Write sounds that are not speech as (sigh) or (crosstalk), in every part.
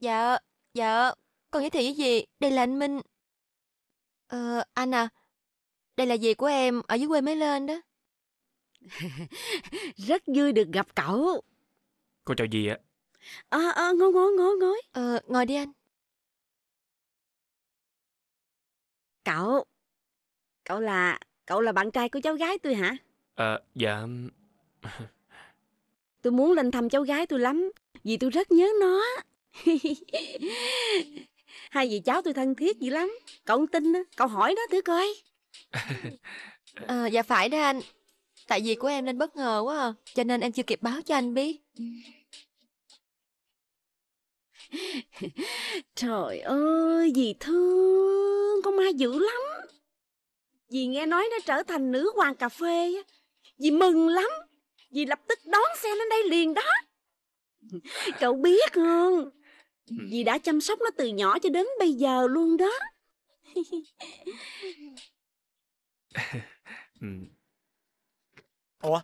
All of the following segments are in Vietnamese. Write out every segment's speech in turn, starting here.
dạ, dạ, con giới thiệu với gì đây là anh Minh. Ờ, anh à, đây là dì của em, ở dưới quê mới lên đó. (laughs) Rất vui được gặp cậu. Cô chào gì ạ. à, à, ngồi, ngồi, ngồi, ngồi. Ờ, ngồi đi anh. Cậu, cậu là, cậu là bạn trai của cháu gái tôi hả? Ờ, à, dạ. (laughs) tôi muốn lên thăm cháu gái tôi lắm, vì tôi rất nhớ nó. (laughs) Hai vị cháu tôi thân thiết dữ lắm Cậu tin á, cậu hỏi đó thử coi à, (laughs) Dạ phải đó anh Tại vì của em nên bất ngờ quá à. Cho nên em chưa kịp báo cho anh biết (laughs) Trời ơi, dì thương con ma dữ lắm Dì nghe nói nó trở thành nữ hoàng cà phê á Dì mừng lắm Dì lập tức đón xe lên đây liền đó Cậu biết không Ừ. Vì đã chăm sóc nó từ nhỏ cho đến bây giờ luôn đó (laughs) ừ. Ủa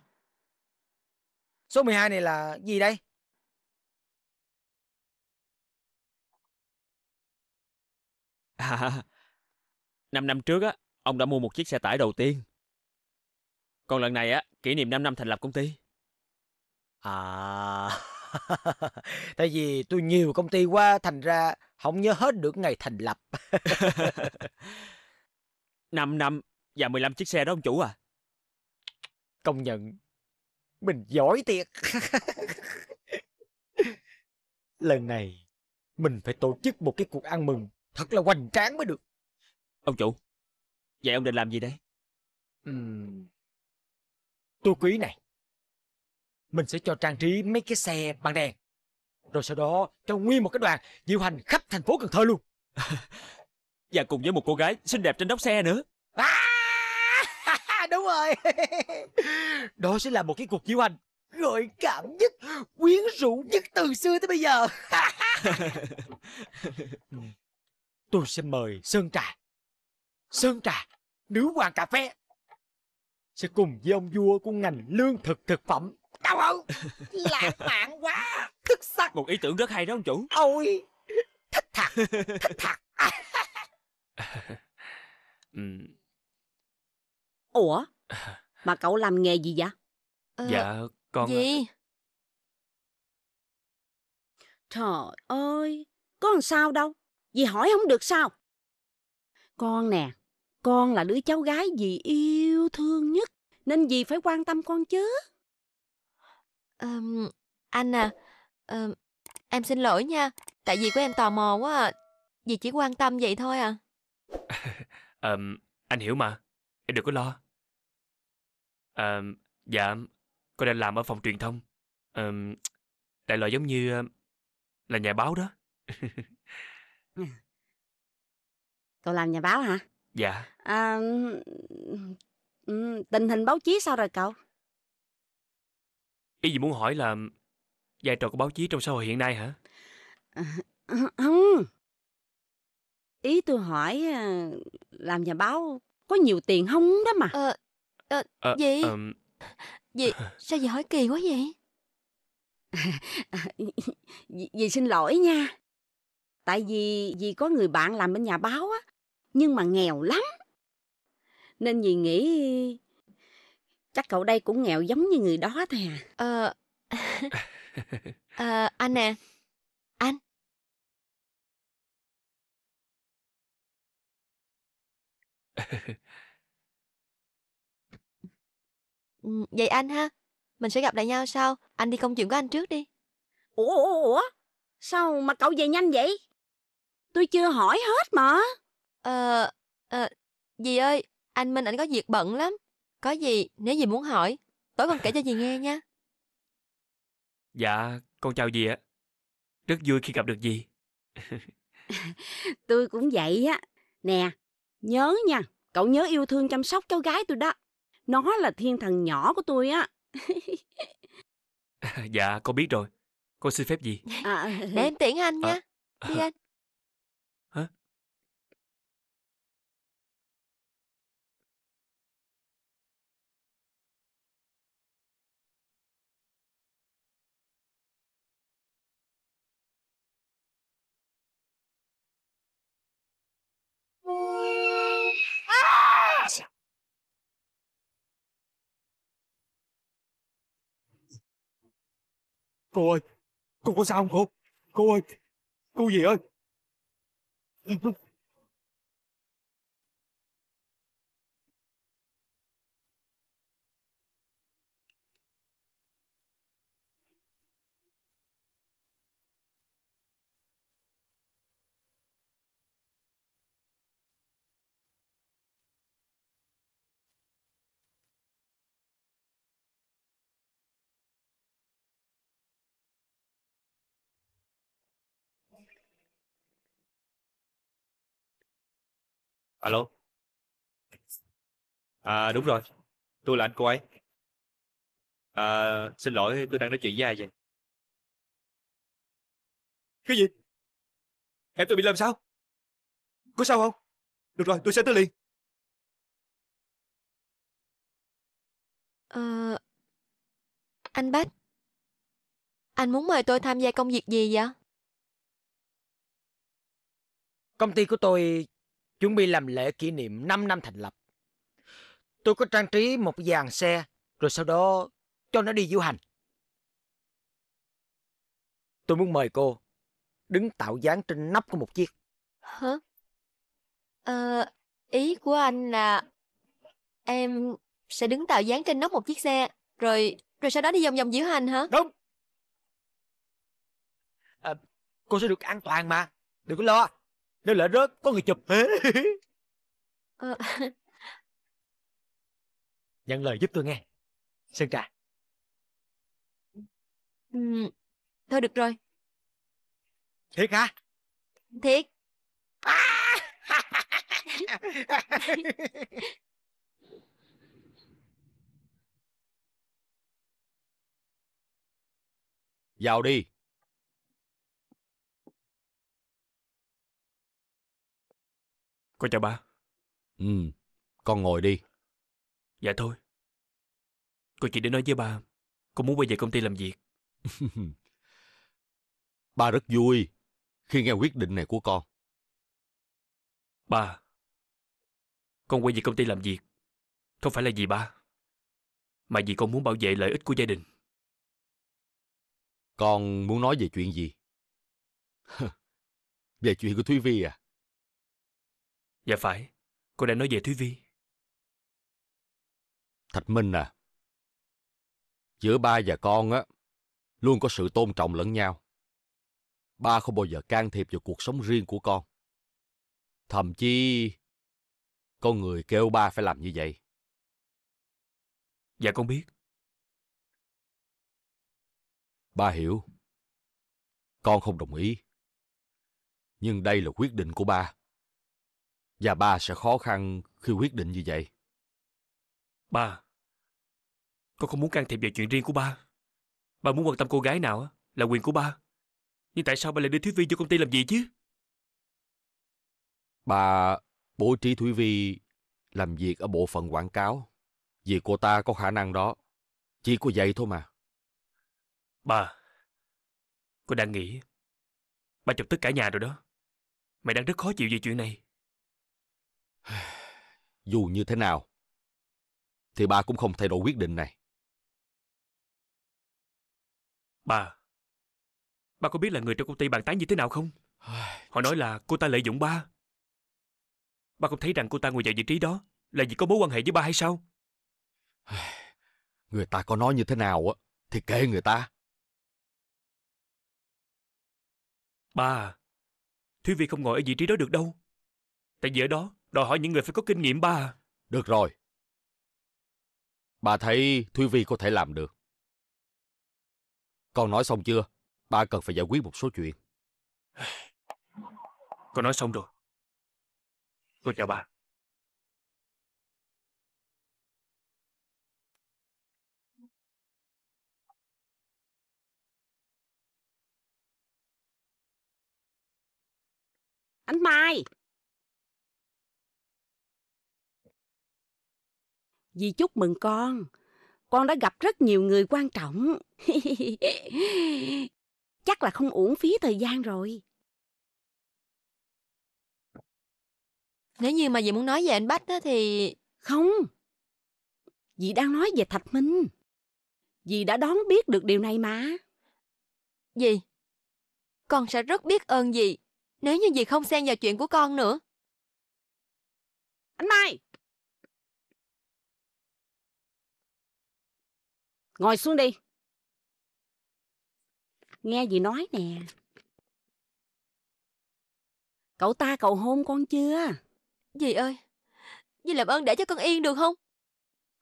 Số 12 này là gì đây À, 5 năm trước á, ông đã mua một chiếc xe tải đầu tiên. Còn lần này á, kỷ niệm 5 năm thành lập công ty. À... (laughs) tại vì tôi nhiều công ty quá thành ra không nhớ hết được ngày thành lập 5 (laughs) năm và 15 chiếc xe đó ông chủ à công nhận mình giỏi thiệt (laughs) lần này mình phải tổ chức một cái cuộc ăn mừng thật là hoành tráng mới được ông chủ vậy ông định làm gì đấy ừ. tôi quý này mình sẽ cho trang trí mấy cái xe bằng đèn. Rồi sau đó cho nguyên một cái đoàn diễu hành khắp thành phố Cần Thơ luôn. (laughs) Và cùng với một cô gái xinh đẹp trên đốc xe nữa. À, (laughs) đúng rồi. (laughs) Đó sẽ là một cái cuộc diễu hành gợi cảm nhất, quyến rũ nhất từ xưa tới bây giờ. Tôi sẽ mời Sơn Trà. Sơn Trà, nữ hoàng cà phê sẽ cùng với ông vua của ngành lương thực thực phẩm Đau không Lãng mạn quá Thức sắc Một ý tưởng rất hay đó ông chủ Ôi Thích thật Thích thật (laughs) ừ. Ủa Mà cậu làm nghề gì vậy ờ, Dạ con Gì Trời ơi Có làm sao đâu Vì hỏi không được sao Con nè Con là đứa cháu gái gì yêu thương nhất Nên gì phải quan tâm con chứ Ờm, anh à, ờm, em xin lỗi nha, tại vì của em tò mò quá à. Vì chỉ quan tâm vậy thôi à. (laughs) Ờm, anh hiểu mà, em đừng có lo. Ờm, dạ, con đang làm ở phòng truyền thông. Ờm, đại loại giống như ờ, là nhà báo đó. (laughs) Cậu làm nhà báo hả? Dạ, À, tình hình báo chí sao rồi cậu? Ý gì muốn hỏi là vai trò của báo chí trong xã hội hiện nay hả? À, không. Ý tôi hỏi à, làm nhà báo có nhiều tiền không đó mà. Ờ, à, à, gì? À, gì? Sao vậy hỏi kỳ quá vậy? dì (laughs) xin lỗi nha tại vì dì có người bạn làm bên nhà báo á nhưng mà nghèo lắm nên dì nghĩ chắc cậu đây cũng nghèo giống như người đó thôi à ờ à, anh nè anh ừ, vậy anh ha mình sẽ gặp lại nhau sau anh đi công chuyện của anh trước đi ủa ủa ủa sao mà cậu về nhanh vậy tôi chưa hỏi hết mà ờ ờ dì ơi anh minh ảnh có việc bận lắm có gì, nếu gì muốn hỏi, tối con kể cho dì nghe nha. Dạ, con chào dì ạ. Rất vui khi gặp được dì. (laughs) tôi cũng vậy á. Nè, nhớ nha, cậu nhớ yêu thương chăm sóc cháu gái tôi đó. Nó là thiên thần nhỏ của tôi á. (laughs) dạ, con biết rồi. Con xin phép gì? À, để em tiễn anh nha. À, đi anh. Cô ơi, cô có sao không cô? Cô ơi, cô gì ơi? alo à đúng rồi tôi là anh cô ấy à xin lỗi tôi đang nói chuyện với ai vậy cái gì em tôi bị làm sao có sao không được rồi tôi sẽ tới liền ờ anh bách anh muốn mời tôi tham gia công việc gì vậy công ty của tôi chuẩn bị làm lễ kỷ niệm 5 năm thành lập. Tôi có trang trí một dàn xe, rồi sau đó cho nó đi du hành. Tôi muốn mời cô đứng tạo dáng trên nắp của một chiếc. Hả? Ờ, ý của anh là em sẽ đứng tạo dáng trên nóc một chiếc xe, rồi rồi sau đó đi vòng vòng diễu hành hả? Đúng. À, cô sẽ được an toàn mà, đừng có lo. Nếu lỡ rớt, có người chụp. ờ. (laughs) Nhận lời giúp tôi nghe. Sơn trà. Ừ. Thôi được rồi. Thiệt hả? Thiệt. À! (laughs) Vào đi. Con chào ba. Ừ, con ngồi đi. Dạ thôi. Con chỉ để nói với ba, con muốn quay về công ty làm việc. (laughs) ba rất vui khi nghe quyết định này của con. Ba, con quay về công ty làm việc, không phải là vì ba, mà vì con muốn bảo vệ lợi ích của gia đình. Con muốn nói về chuyện gì? (laughs) về chuyện của Thúy Vi à? Dạ phải, cô đang nói về Thúy Vi. Thạch Minh à, giữa ba và con á, luôn có sự tôn trọng lẫn nhau. Ba không bao giờ can thiệp vào cuộc sống riêng của con. Thậm chí, con người kêu ba phải làm như vậy. Dạ con biết. Ba hiểu. Con không đồng ý. Nhưng đây là quyết định của ba. Và ba sẽ khó khăn khi quyết định như vậy. Ba, con không muốn can thiệp vào chuyện riêng của ba. Ba muốn quan tâm cô gái nào là quyền của ba. Nhưng tại sao ba lại đưa Thúy Vi cho công ty làm gì chứ? Ba bố trí Thúy Vi làm việc ở bộ phận quảng cáo. Vì cô ta có khả năng đó. Chỉ có vậy thôi mà. Ba, con đang nghĩ ba chụp tức cả nhà rồi đó. Mày đang rất khó chịu về chuyện này. (sighs) Dù như thế nào, thì ba cũng không thay đổi quyết định này. ba, ba có biết là người trong công ty bàn tán như thế nào không? (sighs) Họ nói là cô ta lợi dụng ba. Ba không thấy rằng cô ta ngồi vào vị trí đó là vì có mối quan hệ với ba hay sao? (sighs) Người ta có nói như thế nào á thì kệ người ta. Ba, Thúy Vi không ngồi ở vị trí đó được đâu. Tại vì ở đó đòi hỏi những người phải có kinh nghiệm ba được rồi bà thấy thúy vi có thể làm được con nói xong chưa ba cần phải giải quyết một số chuyện (sighs) con nói xong rồi Con chào ba. Anh Mai Dì chúc mừng con. Con đã gặp rất nhiều người quan trọng. (laughs) Chắc là không uổng phí thời gian rồi. Nếu như mà dì muốn nói về anh Bách đó thì... Không. Dì đang nói về Thạch Minh. Dì đã đón biết được điều này mà. Dì, con sẽ rất biết ơn dì nếu như dì không xen vào chuyện của con nữa. Anh Mai, Ngồi xuống đi. Nghe gì nói nè. Cậu ta cầu hôn con chưa? Dì ơi, dì làm ơn để cho con yên được không?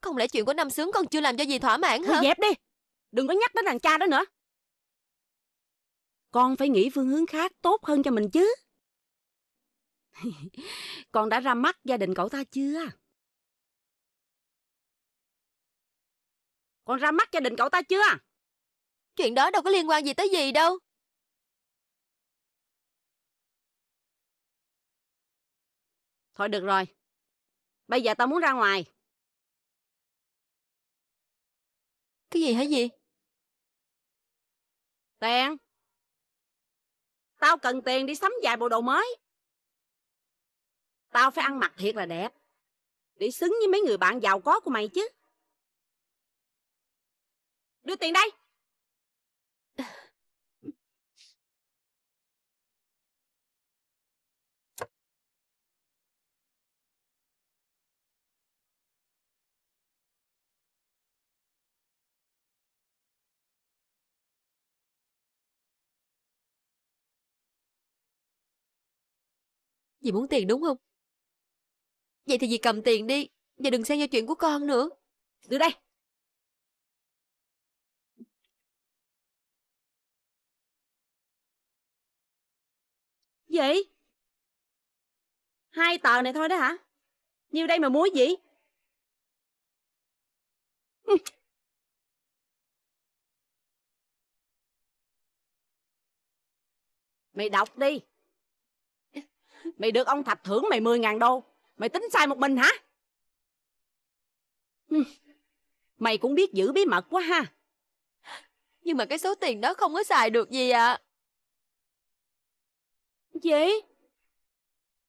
Không lẽ chuyện của năm sướng con chưa làm cho dì thỏa mãn hả? Thôi dẹp đi, đừng có nhắc đến thằng cha đó nữa. Con phải nghĩ phương hướng khác tốt hơn cho mình chứ. (laughs) con đã ra mắt gia đình cậu ta chưa? Con ra mắt gia đình cậu ta chưa? Chuyện đó đâu có liên quan gì tới gì đâu. Thôi được rồi. Bây giờ tao muốn ra ngoài. Cái gì hả gì? Tiền. Tao cần tiền đi sắm vài bộ đồ mới. Tao phải ăn mặc thiệt là đẹp. Để xứng với mấy người bạn giàu có của mày chứ. Đưa tiền đây Dì muốn tiền đúng không? Vậy thì dì cầm tiền đi Và đừng xen vào chuyện của con nữa Đưa đây Gì? Hai tờ này thôi đó hả? Nhiêu đây mà muối (laughs) gì? Mày đọc đi. Mày được ông Thạch thưởng mày 10.000 đô. Mày tính sai một mình hả? (laughs) Mày cũng biết giữ bí mật quá ha. Nhưng mà cái số tiền đó không có xài được gì ạ. À gì?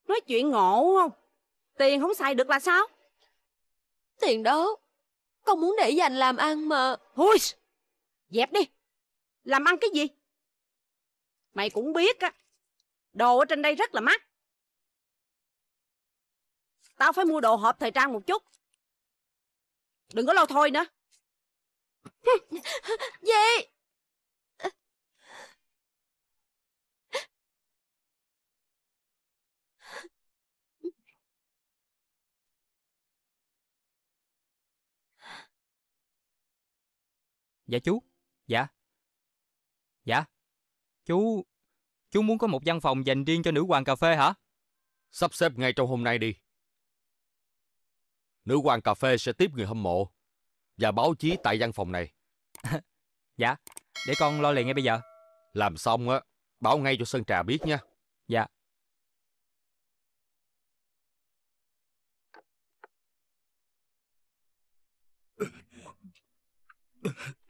Nói chuyện ngộ không? Tiền không xài được là sao? Tiền đó, con muốn để dành làm ăn mà. Thôi, dẹp đi. Làm ăn cái gì? Mày cũng biết á, đồ ở trên đây rất là mắc. Tao phải mua đồ hộp thời trang một chút. Đừng có lâu thôi nữa. (laughs) gì? Dạ chú. Dạ. Dạ. Chú... Chú muốn có một văn phòng dành riêng cho nữ hoàng cà phê hả? Sắp xếp ngay trong hôm nay đi. Nữ hoàng cà phê sẽ tiếp người hâm mộ và báo chí tại văn phòng này. (laughs) dạ, để con lo liền ngay bây giờ. Làm xong á, báo ngay cho Sơn Trà biết nha. Dạ. Ugh. (laughs)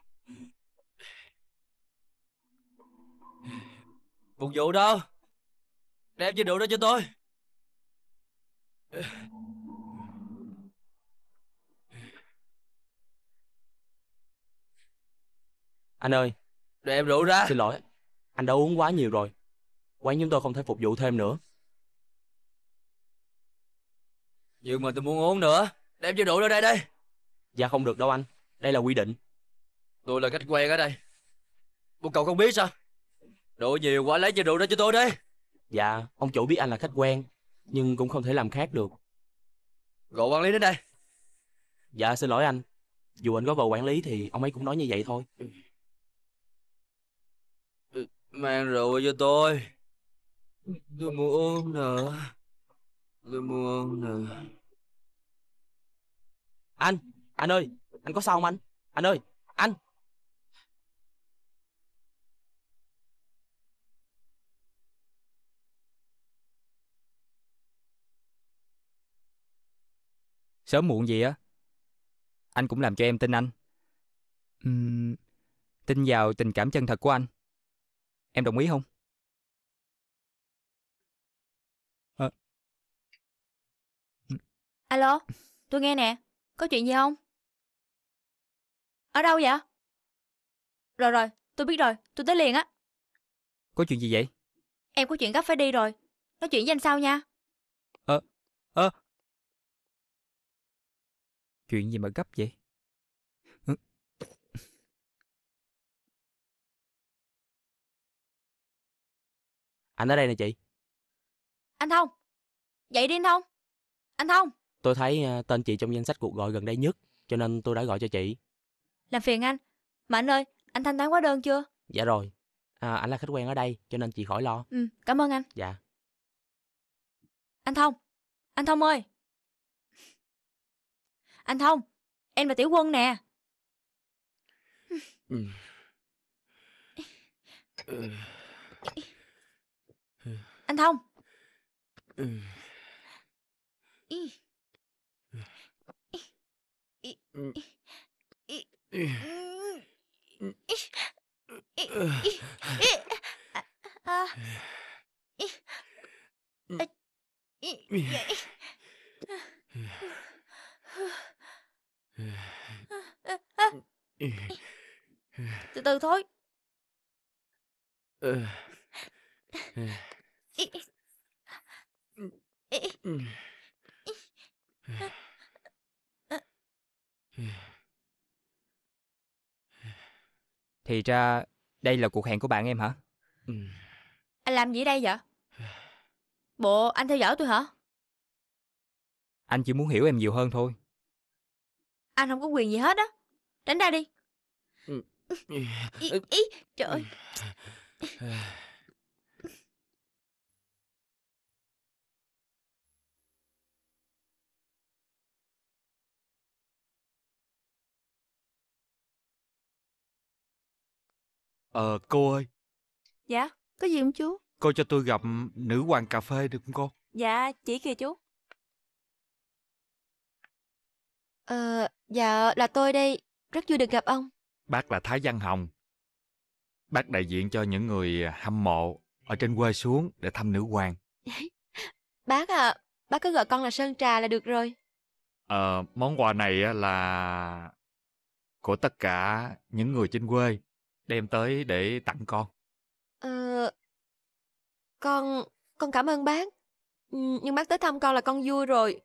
cục vụ đâu Đem chai rượu đó cho tôi Anh ơi Đem rượu ra Xin lỗi Anh đã uống quá nhiều rồi Quán chúng tôi không thể phục vụ thêm nữa Nhưng mà tôi muốn uống nữa Đem chai rượu đó đây đây Dạ không được đâu anh Đây là quy định Tôi là khách quen ở đây Bộ cậu không biết sao Đồ nhiều quá lấy cho đồ ra cho tôi đi Dạ ông chủ biết anh là khách quen Nhưng cũng không thể làm khác được Gọi quản lý đến đây Dạ xin lỗi anh Dù anh có vào quản lý thì ông ấy cũng nói như vậy thôi Mang rượu cho tôi Tôi muốn uống nữa Tôi muốn uống nữa Anh Anh ơi Anh có sao không anh Anh ơi Anh Sớm muộn gì á, anh cũng làm cho em tin anh. Uhm, tin vào tình cảm chân thật của anh. Em đồng ý không? À. Alo, tôi nghe nè. Có chuyện gì không? Ở đâu vậy? Rồi rồi, tôi biết rồi, tôi tới liền á. Có chuyện gì vậy? Em có chuyện gấp phải đi rồi. Nói chuyện với anh sau nha. Ờ, à, ờ, à, Chuyện gì mà gấp vậy? Anh ở đây nè chị. Anh Thông. vậy đi anh Thông. Anh Thông. Tôi thấy ờ, tên chị trong danh sách cuộc gọi gần đây nhất, cho nên tôi đã gọi cho chị. Làm phiền anh. Mà anh ơi, anh thanh toán hóa đơn chưa? Dạ rồi. À, anh là khách quen ở đây, cho nên chị khỏi lo. Ừ, cảm ơn anh. Dạ. Anh Thông. Anh Thông ơi. Anh Thông, em là Tiểu Quân nè. Anh Thông. Ừ. Từ từ thôi Thì ra đây là cuộc hẹn của bạn em hả? Anh à, làm gì đây vậy? Bộ anh theo dõi tôi hả? Anh chỉ muốn hiểu em nhiều hơn thôi anh không có quyền gì hết á tránh ra đi ừ. ý, ý, trời Ờ cô ơi Dạ có gì không chú Cô cho tôi gặp nữ hoàng cà phê được không cô Dạ chỉ kìa chú Ờ Dạ, là tôi đây. Rất vui được gặp ông. Bác là Thái Văn Hồng. Bác đại diện cho những người hâm mộ ở trên quê xuống để thăm nữ hoàng. (laughs) bác à, bác cứ gọi con là Sơn Trà là được rồi. Ờ, à, món quà này là của tất cả những người trên quê đem tới để tặng con. Ờ, con, con cảm ơn bác. Nhưng bác tới thăm con là con vui rồi.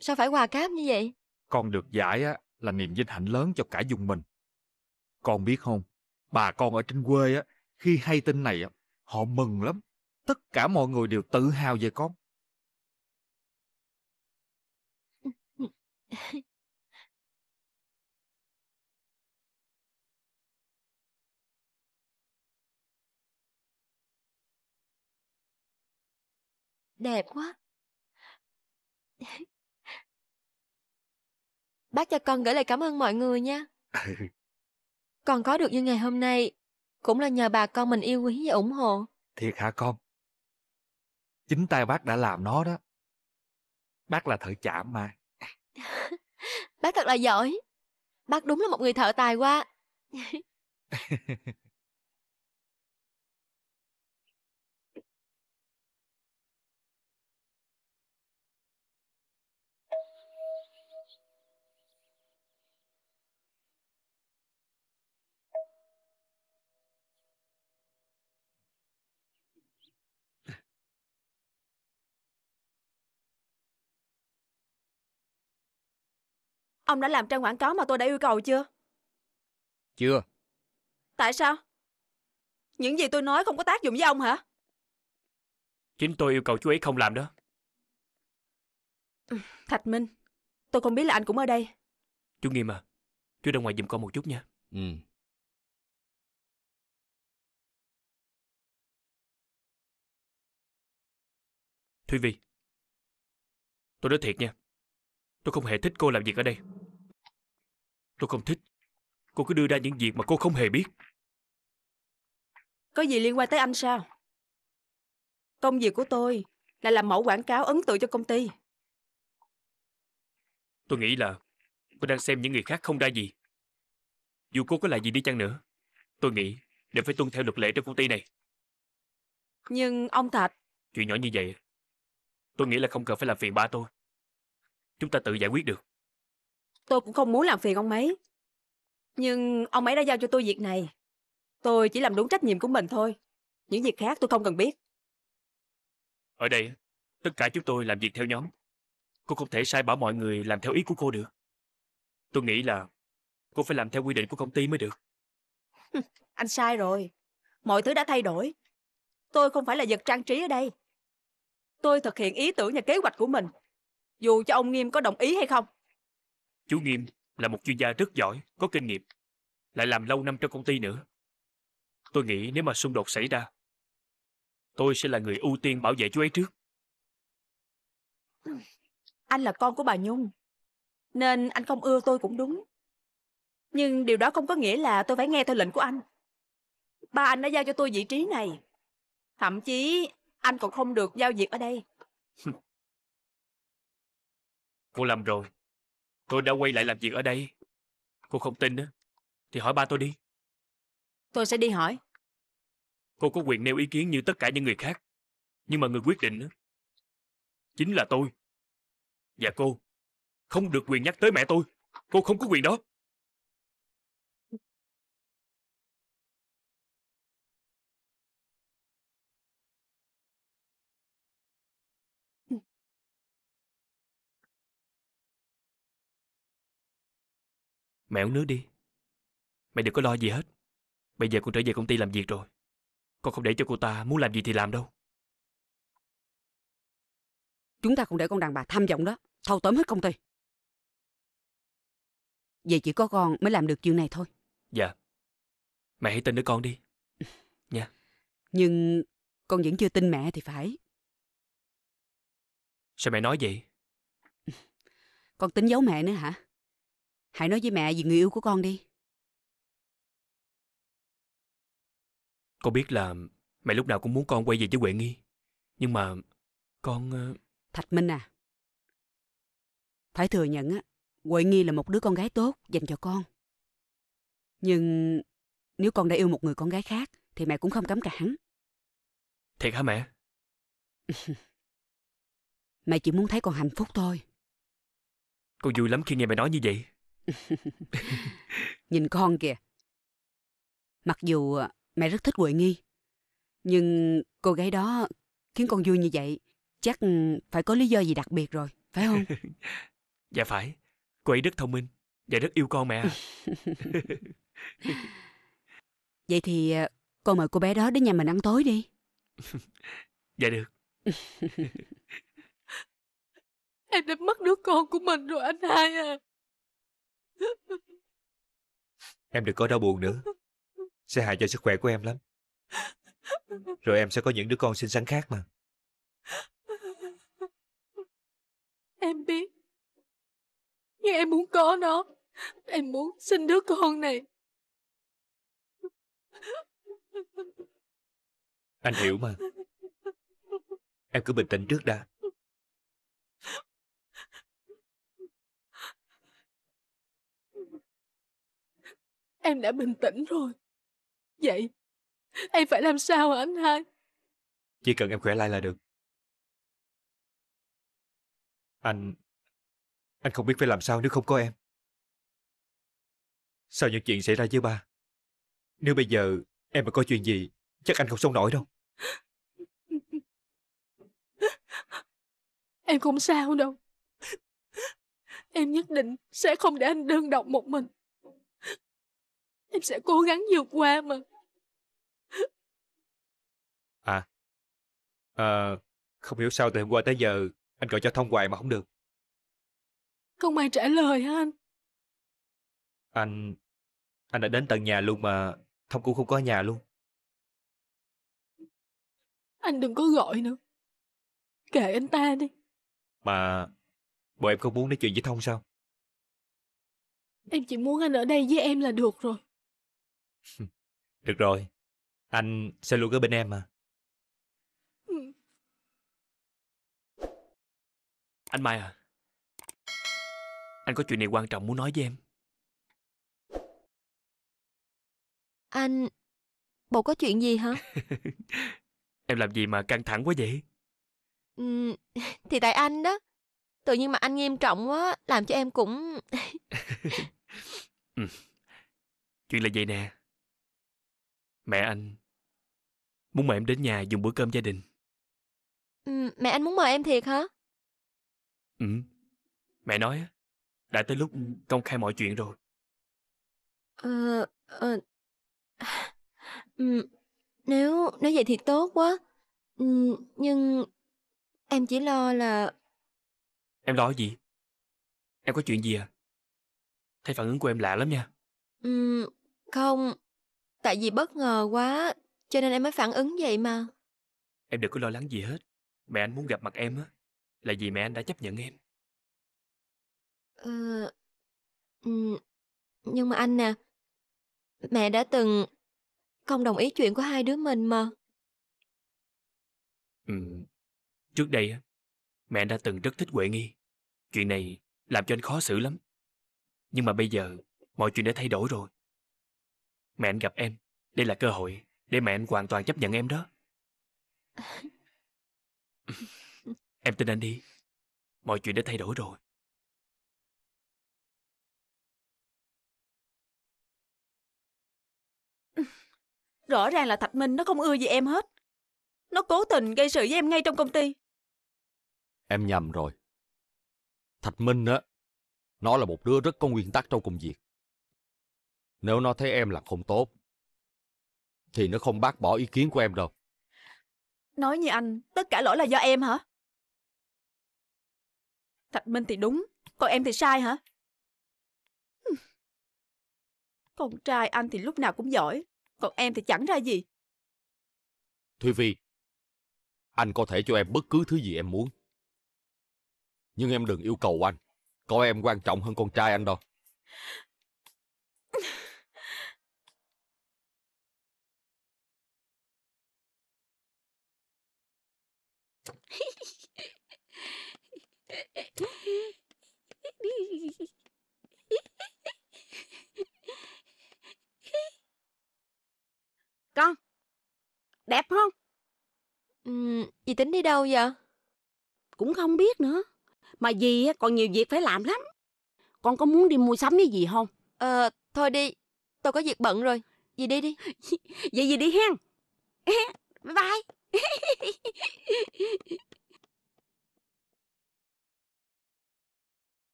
Sao phải quà cáp như vậy? Con được giải á, là niềm vinh hạnh lớn cho cả dùng mình. Con biết không, bà con ở trên quê á, khi hay tin này á, họ mừng lắm. Tất cả mọi người đều tự hào về con. Đẹp quá. Bác cho con gửi lời cảm ơn mọi người nha. (laughs) con có được như ngày hôm nay, cũng là nhờ bà con mình yêu quý và ủng hộ. Thiệt hả con? Chính tay bác đã làm nó đó. Bác là thợ chạm mà. (laughs) bác thật là giỏi. Bác đúng là một người thợ tài quá. (laughs) Ông đã làm trang quảng cáo mà tôi đã yêu cầu chưa? Chưa. Tại sao? Những gì tôi nói không có tác dụng với ông hả? Chính tôi yêu cầu chú ấy không làm đó. Thạch Minh, tôi không biết là anh cũng ở đây. Chú Nghiêm à, chú ra ngoài giùm con một chút nha. Ừ. Thúy Vi, tôi nói thiệt nha, tôi không hề thích cô làm việc ở đây. Tôi không thích Cô cứ đưa ra những việc mà cô không hề biết Có gì liên quan tới anh sao Công việc của tôi Là làm mẫu quảng cáo ấn tượng cho công ty Tôi nghĩ là Cô đang xem những người khác không ra gì Dù cô có là gì đi chăng nữa Tôi nghĩ đều phải tuân theo luật lệ trong công ty này Nhưng ông Thạch Chuyện nhỏ như vậy Tôi nghĩ là không cần phải làm phiền ba tôi Chúng ta tự giải quyết được Tôi cũng không muốn làm phiền ông ấy. Nhưng ông ấy đã giao cho tôi việc này. Tôi chỉ làm đúng trách nhiệm của mình thôi. Những việc khác tôi không cần biết. Ở đây, tất cả chúng tôi làm việc theo nhóm. Cô không thể sai bảo mọi người làm theo ý của cô được. Tôi nghĩ là cô phải làm theo quy định của công ty mới được. Anh sai rồi. Mọi thứ đã thay đổi. Tôi không phải là vật trang trí ở đây. Tôi thực hiện ý tưởng và kế hoạch của mình. Dù cho ông Nghiêm có đồng ý hay không. Chú Nghiêm là một chuyên gia rất giỏi, có kinh nghiệm, lại làm lâu năm trong công ty nữa. Tôi nghĩ nếu mà xung đột xảy ra, tôi sẽ là người ưu tiên bảo vệ chú ấy trước. Anh là con của bà Nhung, nên anh không ưa tôi cũng đúng. Nhưng điều đó không có nghĩa là tôi phải nghe theo lệnh của anh. Ba anh đã giao cho tôi vị trí này. Thậm chí anh còn không được giao việc ở đây. (laughs) Cô làm rồi Tôi đã quay lại làm việc ở đây Cô không tin á Thì hỏi ba tôi đi Tôi sẽ đi hỏi Cô có quyền nêu ý kiến như tất cả những người khác Nhưng mà người quyết định đó, Chính là tôi Và cô Không được quyền nhắc tới mẹ tôi Cô không có quyền đó Mẹ uống nước đi Mẹ đừng có lo gì hết Bây giờ con trở về công ty làm việc rồi Con không để cho cô ta muốn làm gì thì làm đâu Chúng ta không để con đàn bà tham vọng đó Thâu tóm hết công ty Vậy chỉ có con mới làm được chuyện này thôi Dạ Mẹ hãy tin đứa con đi (laughs) Nha Nhưng con vẫn chưa tin mẹ thì phải Sao mẹ nói vậy (laughs) Con tính giấu mẹ nữa hả Hãy nói với mẹ về người yêu của con đi. Con biết là mẹ lúc nào cũng muốn con quay về với Huệ Nghi. Nhưng mà con... Ờ, Thạch Minh à. Phải thừa nhận á, Huệ Nghi là một đứa con gái tốt dành cho con. Nhưng nếu con đã yêu một người con gái khác thì mẹ cũng không cấm cản. Thiệt hả mẹ? (laughs) mẹ chỉ muốn thấy con hạnh phúc thôi. Con vui lắm khi nghe mẹ nói như vậy. (laughs) Nhìn con kìa. Mặc dù ờ, mẹ rất thích Huệ Nghi, nhưng cô gái đó khiến con vui như vậy, chắc phải có lý do gì đặc biệt rồi, phải không? (laughs) dạ phải, cô ấy rất thông minh và rất yêu con mẹ. à. (laughs) vậy thì ờ, con mời cô bé đó đến nhà mình ăn tối đi. dạ được. em đã mất đứa con của mình rồi anh hai à Em đừng có đau buồn nữa Sẽ hại cho sức khỏe của em lắm Rồi em sẽ có những đứa con xinh xắn khác mà Em biết Nhưng em muốn có nó Em muốn sinh đứa con này Anh hiểu mà Em cứ bình tĩnh trước đã Em đã bình tĩnh rồi Vậy Em phải làm sao hả anh hai Chỉ cần em khỏe lại là được Anh Anh không biết phải làm sao nếu không có em Sao những chuyện xảy ra với ba Nếu bây giờ em mà có chuyện gì Chắc anh không sống nổi đâu Em không sao đâu Em nhất định sẽ không để anh đơn độc một mình Em sẽ cố gắng vượt qua mà. À, à không hiểu sao từ hôm qua tới giờ anh gọi cho Thông hoài mà không được. Không ai trả lời hả anh? Anh, anh đã đến tận nhà luôn mà Thông cũng không có nhà luôn. Anh đừng có gọi nữa. Kệ anh ta đi. Mà bộ em không muốn nói chuyện với Thông sao? Em chỉ muốn anh ở đây với em là được rồi. (laughs) Được rồi, anh sẽ luôn ở bên em mà. Anh Mai à, anh có chuyện này quan trọng muốn nói với em. Anh... Bộ có chuyện gì hả? (laughs) em làm gì mà căng thẳng quá vậy? Ừ, thì tại anh đó. Tự nhiên mà anh nghiêm trọng quá, làm cho em cũng... (laughs) ừ. Chuyện là vậy nè. Mẹ anh muốn mời em đến nhà dùng bữa cơm gia đình. Ừ, mẹ anh muốn mời em thiệt hả? Ừ. Mẹ nói đã tới lúc công khai mọi chuyện rồi. Ờ, ờ. Ừ, nếu nếu vậy thì tốt quá. Ừ, nhưng em chỉ lo là Em lo gì? Em có chuyện gì à? Thấy phản ứng của em lạ lắm nha. Ừ, không, Tại vì bất ngờ quá, cho nên em mới phản ứng vậy mà. Em đừng có lo lắng gì hết. Mẹ anh muốn gặp mặt em á, là vì mẹ anh đã chấp nhận em. Ờ, ừ, nhưng mà anh nè, mẹ đã từng không đồng ý chuyện của hai đứa mình mà. Ừ, trước đây á, mẹ đã từng rất thích Huệ Nghi. Chuyện này làm cho anh khó xử lắm. Nhưng mà bây giờ mọi chuyện đã thay đổi rồi. Mẹ anh gặp em, đây là cơ hội để mẹ anh hoàn toàn chấp nhận em đó. (laughs) em tin anh đi, mọi chuyện đã thay đổi rồi. (laughs) Rõ ràng là Thạch Minh nó không ưa gì em hết. Nó cố tình gây sự với em ngay trong công ty. Em nhầm rồi. Thạch Minh á, nó là một đứa rất có nguyên tắc trong công việc. Nếu nó thấy em là không tốt, thì nó không bác bỏ ý kiến của em đâu. Nói như anh, tất cả lỗi là do em hả? Thạch Minh thì đúng, còn em thì sai hả? Con trai anh thì lúc nào cũng giỏi, còn em thì chẳng ra gì. Thúy vi anh có thể cho em bất cứ thứ gì em muốn. Nhưng em đừng yêu cầu anh, coi em quan trọng hơn con trai anh đâu. Con Đẹp không? Ừ, dì tính đi đâu vậy? Cũng không biết nữa Mà dì còn nhiều việc phải làm lắm Con có muốn đi mua sắm với dì không? Ờ, thôi đi Tôi có việc bận rồi Dì đi đi (laughs) Vậy dì đi hen (laughs) Bye bye (laughs)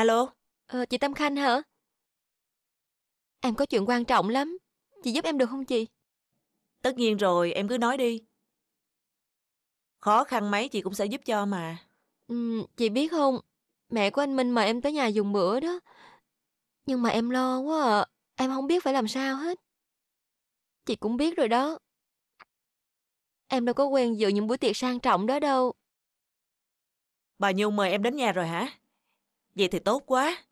Alo? Ờ, chị Tâm Khanh hả? Em có chuyện quan trọng lắm. Chị giúp em được không chị? Tất nhiên rồi, em cứ nói đi. Khó khăn mấy chị cũng sẽ giúp cho mà. Ừ, chị biết không, mẹ của anh Minh mời em tới nhà dùng bữa đó. Nhưng mà em lo quá à, em không biết phải làm sao hết. Chị cũng biết rồi đó. Em đâu có quen dự những buổi tiệc sang trọng đó đâu. Bà Nhung mời em đến nhà rồi hả? Vậy thì tốt quá.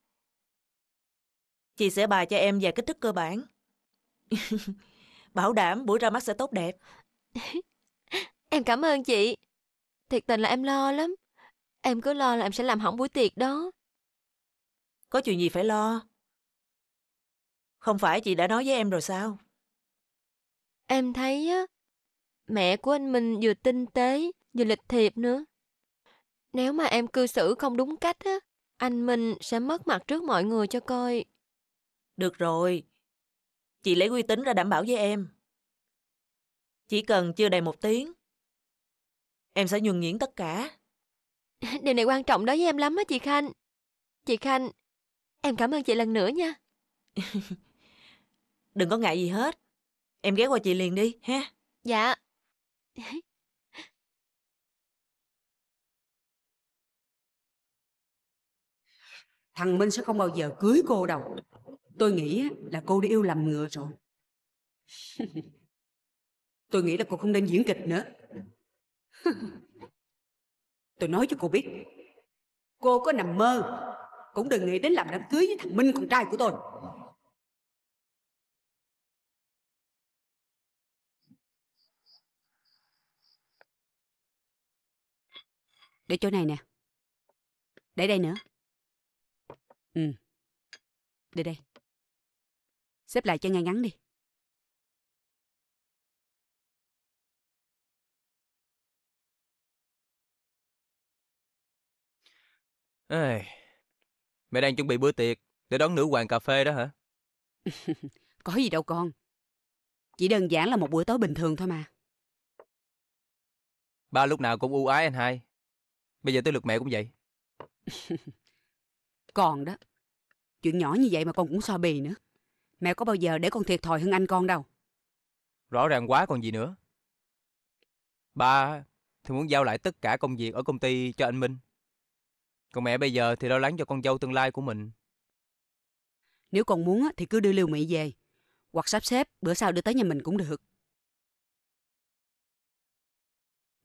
Chị sẽ bài cho em vài kích thức cơ bản. (laughs) Bảo đảm buổi ra mắt sẽ tốt đẹp. (laughs) em cảm ơn chị. Thiệt tình là em lo lắm. Em cứ lo là em sẽ làm hỏng buổi tiệc đó. Có chuyện gì phải lo? Không phải chị đã nói với em rồi sao? Em thấy á, mẹ của anh mình vừa tinh tế, vừa lịch thiệp nữa. Nếu mà em cư xử không đúng cách á, anh Minh sẽ mất mặt trước mọi người cho coi. Được rồi. Chị lấy uy tín ra đảm bảo với em. Chỉ cần chưa đầy một tiếng, em sẽ nhường nhuyễn tất cả. (laughs) Điều này quan trọng đối với em lắm á chị Khanh. Chị Khanh, em cảm ơn chị lần nữa nha. (laughs) Đừng có ngại gì hết. Em ghé qua chị liền đi, ha. Dạ. (laughs) thằng Minh sẽ không bao giờ cưới cô đâu. Tôi nghĩ là cô đã yêu lầm ngựa rồi. (laughs) tôi nghĩ là cô không nên diễn kịch nữa. (laughs) tôi nói cho cô biết, cô có nằm mơ, cũng đừng nghĩ đến làm đám cưới với thằng Minh con trai của tôi. Để chỗ này nè. Để đây nữa. Ừ. Để đây. Xếp lại cho ngay ngắn đi. Ê, mẹ đang chuẩn bị bữa tiệc để đón nữ hoàng cà phê đó hả? (laughs) Có gì đâu con. Chỉ đơn giản là một bữa tối bình thường thôi mà. Ba lúc nào cũng ưu ái anh hai. Bây giờ tới lượt mẹ cũng vậy. (laughs) Còn đó. Chuyện nhỏ như vậy mà con cũng so bì nữa Mẹ có bao giờ để con thiệt thòi hơn anh con đâu Rõ ràng quá còn gì nữa Ba thì muốn giao lại tất cả công việc ở công ty cho anh Minh Còn mẹ bây giờ thì lo lắng cho con dâu tương lai của mình Nếu con muốn thì cứ đưa Lưu Mỹ về Hoặc sắp xếp bữa sau đưa tới nhà mình cũng được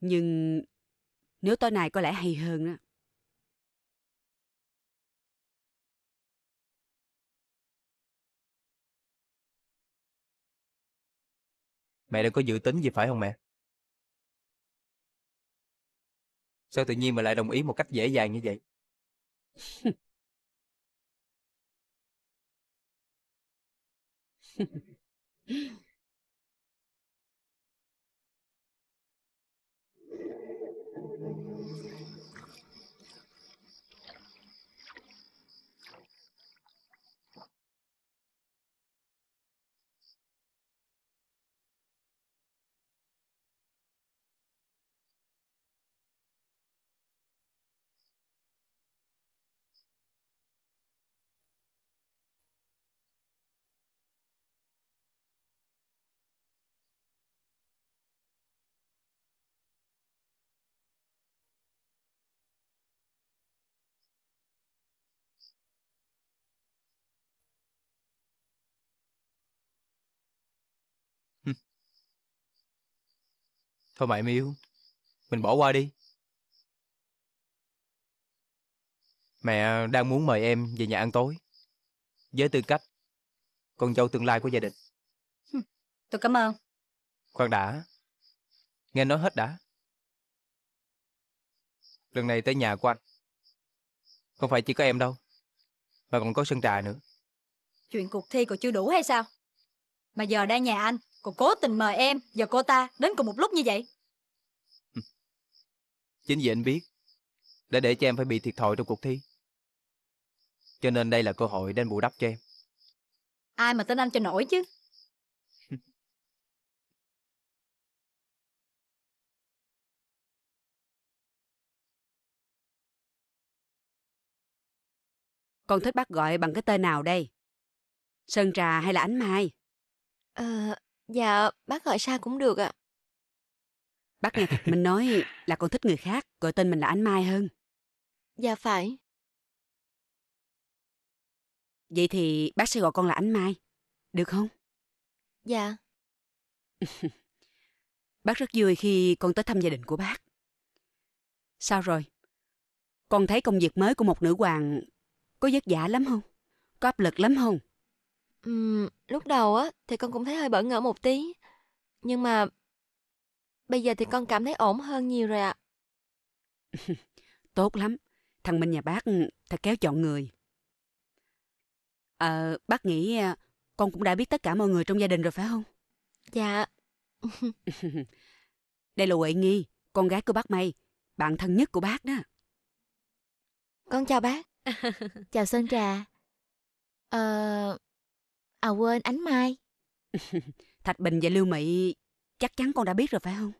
Nhưng nếu tối nay có lẽ hay hơn đó Mẹ đừng có dự tính gì phải không mẹ? Sao tự nhiên mà lại đồng ý một cách dễ dàng như vậy? (laughs) Thôi mày yêu Mình bỏ qua đi Mẹ đang muốn mời em về nhà ăn tối Với tư cách Con dâu tương lai của gia đình Tôi cảm ơn Khoan đã Nghe nói hết đã Lần này tới nhà của anh Không phải chỉ có em đâu Mà còn có sân trà nữa Chuyện cuộc thi còn chưa đủ hay sao Mà giờ đang nhà anh còn cố tình mời em và cô ta đến cùng một lúc như vậy Chính vì anh biết Đã để cho em phải bị thiệt thòi trong cuộc thi Cho nên đây là cơ hội để bù đắp cho em Ai mà tên anh cho nổi chứ (laughs) Con thích bác gọi bằng cái tên nào đây? Sơn trà hay là ánh mai? Ờ, Dạ, bác gọi sao cũng được ạ. Bác nghe mình nói là con thích người khác, gọi tên mình là Ánh Mai hơn. Dạ phải. Vậy thì bác sẽ gọi con là Ánh Mai, được không? Dạ. (laughs) bác rất vui khi con tới thăm gia đình của bác. Sao rồi? Con thấy công việc mới của một nữ hoàng có vất vả lắm không? Có áp lực lắm không? Ừm, lúc đầu á thì con cũng thấy hơi bỡ ngỡ một tí, nhưng mà bây giờ thì con cảm thấy ổn hơn nhiều rồi ạ. (laughs) Tốt lắm, thằng Minh nhà bác ừ, thật kéo chọn người. Ờ, bác nghĩ à, con cũng đã biết tất cả mọi người trong gia đình rồi phải không? Dạ. (laughs) Đây là Huệ Nghi, con gái của bác May, bạn thân nhất của bác đó. Con chào bác. (laughs) chào Sơn Trà. Ờ, À quên, Ánh Mai. (laughs) Thạch Bình và Lưu mỹ chắc chắn con đã biết rồi phải không?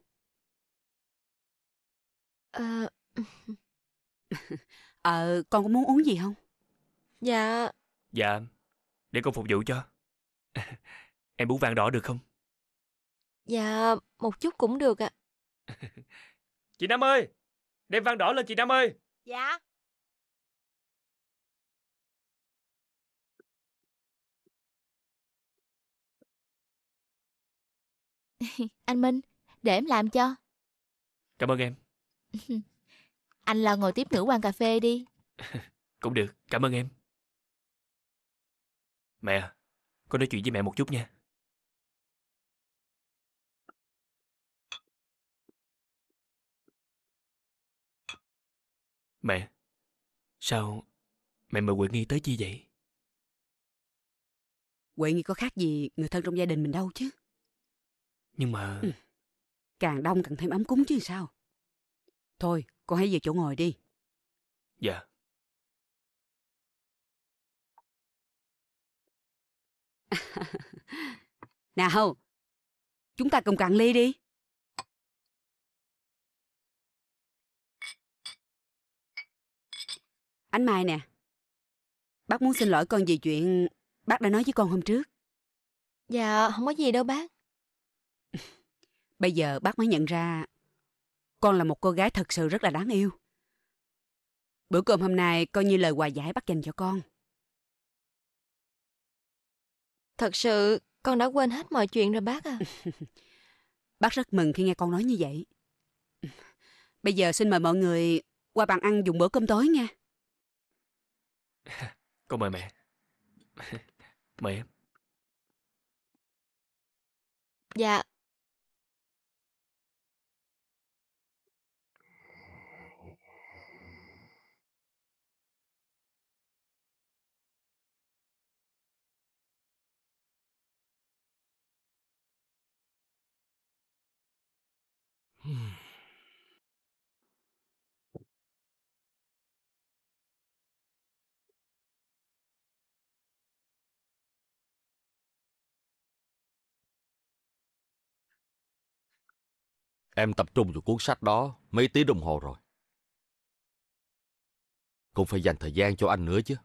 Ờ... (laughs) ờ, con có muốn uống gì không? Dạ... Dạ, để con phục vụ cho. (laughs) em uống vàng đỏ được không? Dạ, một chút cũng được ạ. À. chị Nam ơi, đem vàng đỏ lên chị Nam ơi. Dạ. (laughs) anh Minh, để em làm cho. Cảm ơn em. (laughs) anh lo ngồi tiếp nữ quan cà phê đi. (laughs) Cũng được, cảm ơn em. Mẹ, à, con nói chuyện với mẹ một chút nha. Mẹ, sao mẹ mời Quệ Nghi tới chi vậy? Quệ Nghi có khác gì người thân trong gia đình mình đâu chứ. Nhưng mà... Ừ. Càng đông càng thêm ấm cúng chứ sao. Thôi, con hãy về chỗ ngồi đi. Dạ. (laughs) Nào, chúng ta cùng cạn ly đi. Anh Mai nè, bác muốn xin lỗi con về chuyện bác đã nói với con hôm trước. Dạ, không có gì đâu bác. Bây giờ bác mới nhận ra con là một cô gái thật sự rất là đáng yêu. Bữa cơm hôm nay coi như lời hòa giải bác dành cho con. Thật sự con đã quên hết mọi chuyện rồi bác à. (laughs) bác rất mừng khi nghe con nói như vậy. Bây giờ xin mời mọi người qua bàn ăn dùng bữa cơm tối nha. (laughs) Con mời mẹ. (laughs) Mời em. Dạ, (sighs) Em tập trung vào cuốn sách đó mấy tí đồng hồ rồi. Cũng phải dành thời gian cho anh nữa chứ.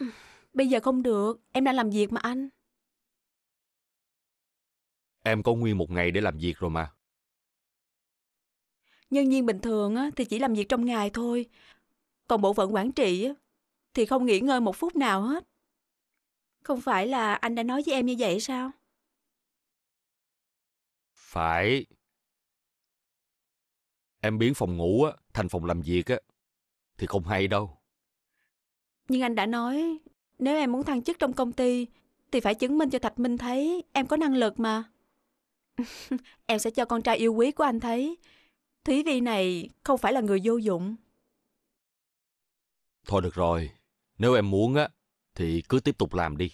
Ừ, bây giờ không được, em đang làm việc mà anh. Em có nguyên một ngày để làm việc rồi mà. Nhân viên bình thường thì chỉ làm việc trong ngày thôi. Còn bộ phận quản trị thì không nghỉ ngơi một phút nào hết. Không phải là anh đã nói với em như vậy sao? Phải. Em biến phòng ngủ á, thành phòng làm việc á, thì không hay đâu. Nhưng anh đã nói, nếu em muốn thăng chức trong công ty, thì phải chứng minh cho Thạch Minh thấy em có năng lực mà. (laughs) em sẽ cho con trai yêu quý của anh thấy Thúy Vi này không phải là người vô dụng. Thôi được rồi, nếu em muốn á thì cứ tiếp tục làm đi.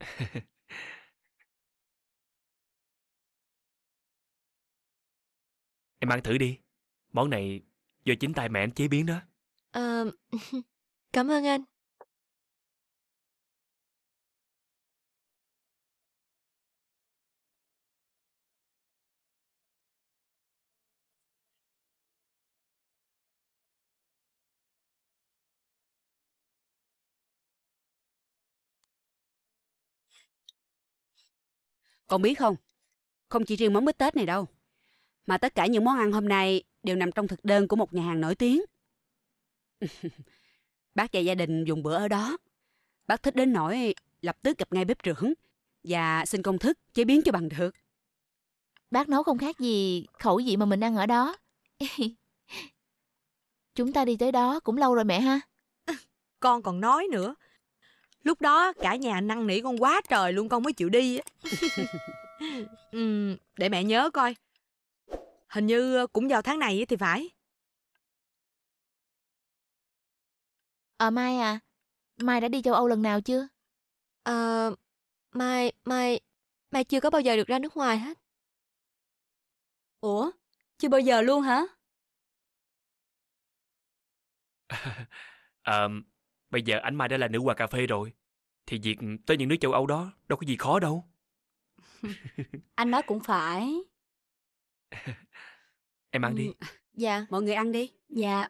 Heh (laughs) Em ăn thử đi. Món này do chính tay mẹ anh chế biến đó. À, (laughs) cảm ơn anh. Con biết không, không chỉ riêng món bít tết này đâu. Mà tất cả những món ăn hôm nay đều nằm trong thực đơn của một nhà hàng nổi tiếng. (laughs) bác và gia đình dùng bữa ở đó. Bác thích đến nỗi lập tức gặp ngay bếp trưởng và xin công thức chế biến cho bằng được. Bác nấu không khác gì khẩu vị mà mình ăn ở đó. (laughs) Chúng ta đi tới đó cũng lâu rồi mẹ ha. (laughs) Con còn nói nữa. Lúc đó cả nhà năn nỉ con quá trời luôn con mới chịu đi. ừ, để mẹ nhớ coi Hình như ờ, cũng vào tháng này thì phải. Ờ à, Mai à, Mai đã đi châu Âu lần nào chưa? Ờ, à, Mai, Mai, Mai chưa có bao giờ được ra nước ngoài hết. Ủa, chưa bao giờ luôn hả? à, (laughs) bây giờ anh Mai đã là nữ hoàng cà phê rồi. Thì việc tới những nước châu Âu đó đâu có gì khó đâu. (laughs) Anh nói cũng phải. (laughs) Em ăn đi. Dạ, Mọi người ăn đi. dạ.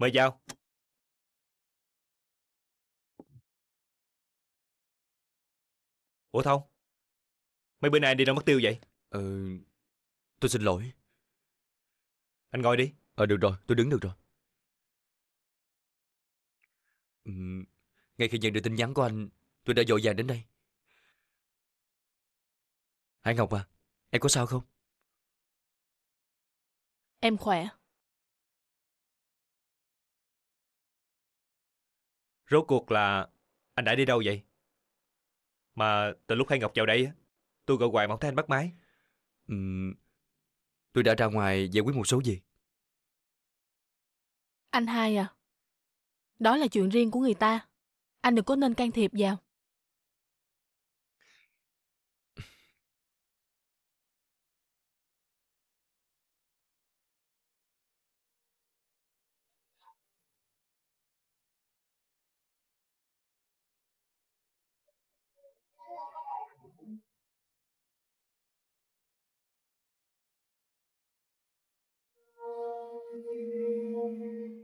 Mời vào. Ủa Thông? Mấy bữa nay anh đi đâu mất tiêu vậy? Ừ, tôi xin lỗi. Anh ngồi đi. Ờ, được rồi, tôi đứng được rồi. Ừm, ngay khi nhận được tin nhắn của anh, tôi đã dội vàng đến đây. Hải Ngọc à, em có sao không? Em khỏe. Rốt cuộc là anh đã đi đâu vậy? Mà từ lúc Hải Ngọc vào đây, tôi gọi hoài mà không thấy anh bắt máy. Ừm, Tôi đã ra ngoài giải quyết một số việc. Anh hai à, đó là chuyện riêng của người ta. Anh đừng có nên can thiệp vào. Amém.